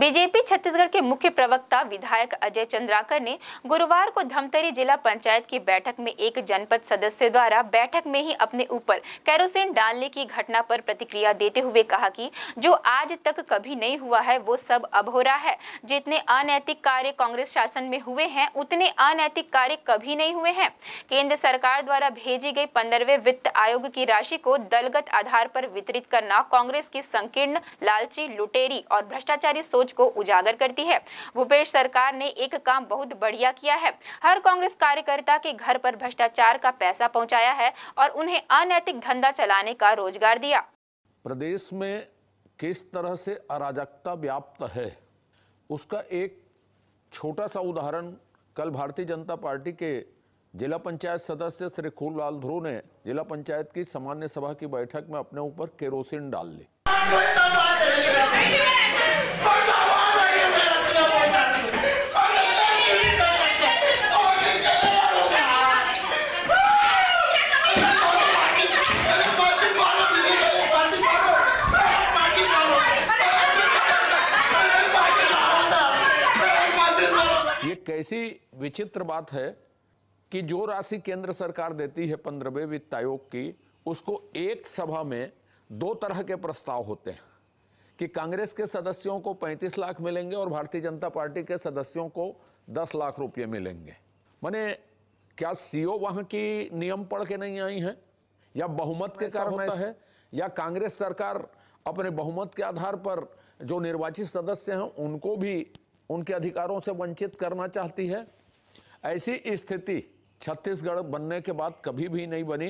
BJP Chhattisgarh के मुख्य प्रवक्ता विधायक अजय चंद्राकर ने गुरुवार को धमतरी जिला पंचायत की बैठक में एक जनपद सदस्य द्वारा बैठक में ही अपने ऊपर कैरोसिन डालने की घटना पर प्रतिक्रिया देते हुए कहा कि जो आज तक कभी नहीं हुआ है वो सब अब हो रहा है जितने अनैतिक कार्य कांग्रेस शासन में हुए हैं उतने अनैतिक कार्य कभी नहीं हुए हैं केंद्र सरकार द्वारा भेजी गई पंद्रहवे वित्त आयोग की राशि को दलगत आधार पर वितरित करना कांग्रेस की संकीर्ण लालची लुटेरी और भ्रष्टाचारी सोच सोच को उजागर करती है भूपेश सरकार ने एक काम बहुत बढ़िया किया है हर कांग्रेस कार्यकर्ता के घर पर भ्रष्टाचार का पैसा पहुंचाया है और उन्हें अनैतिक धंधा चलाने का रोजगार दिया प्रदेश में किस तरह से अराजकता व्याप्त है उसका एक छोटा सा उदाहरण कल भारतीय जनता पार्टी के जिला पंचायत सदस्य श्री लाल ध्रुव ने जिला पंचायत की सामान्य सभा की बैठक में अपने ऊपर केरोसिन डाल ली हाँ। कैसी विचित्र बात है कि जो राशि केंद्र सरकार देती है पंद्रहवें वित्त आयोग की उसको एक सभा में दो तरह के प्रस्ताव होते हैं कि कांग्रेस के सदस्यों को 35 लाख मिलेंगे और भारतीय जनता पार्टी के सदस्यों को 10 लाख रुपये मिलेंगे मैंने क्या सीओ वहां की नियम पढ़ के नहीं आई है या बहुमत के कारण होता है या कांग्रेस सरकार अपने बहुमत के आधार पर जो निर्वाचित सदस्य हैं उनको भी उनके अधिकारों से वंचित करना चाहती है ऐसी स्थिति छत्तीसगढ़ बनने के बाद कभी भी नहीं बनी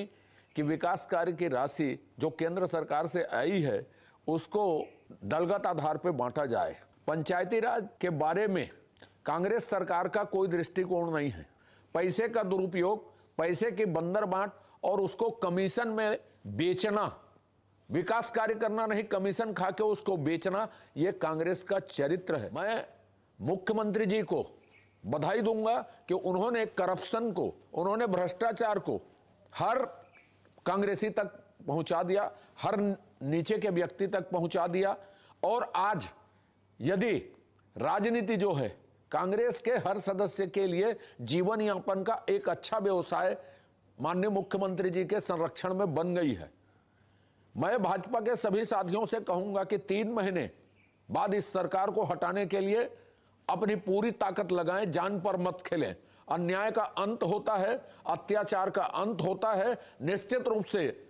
कि विकास कार्य की राशि जो केंद्र सरकार से आई है उसको दलगत आधार पर बांटा जाए पंचायती राज के बारे में कांग्रेस सरकार का कोई दृष्टिकोण नहीं है पैसे का दुरुपयोग पैसे की बंदर बांट और उसको कमीशन में बेचना विकास कार्य करना नहीं कमीशन खा के उसको बेचना यह कांग्रेस का चरित्र है मैं मुख्यमंत्री जी को बधाई दूंगा कि उन्होंने करप्शन को उन्होंने भ्रष्टाचार को हर कांग्रेसी तक पहुंचा दिया हर नीचे के व्यक्ति तक पहुंचा दिया और आज यदि राजनीति जो है कांग्रेस के हर सदस्य के लिए जीवन यापन का एक अच्छा व्यवसाय माननीय मुख्यमंत्री जी के संरक्षण में बन गई है मैं भाजपा के सभी साथियों से कहूंगा कि तीन महीने बाद इस सरकार को हटाने के लिए अपनी पूरी ताकत लगाएं जान पर मत खेलें अन्याय का अंत होता है अत्याचार का अंत होता है निश्चित रूप से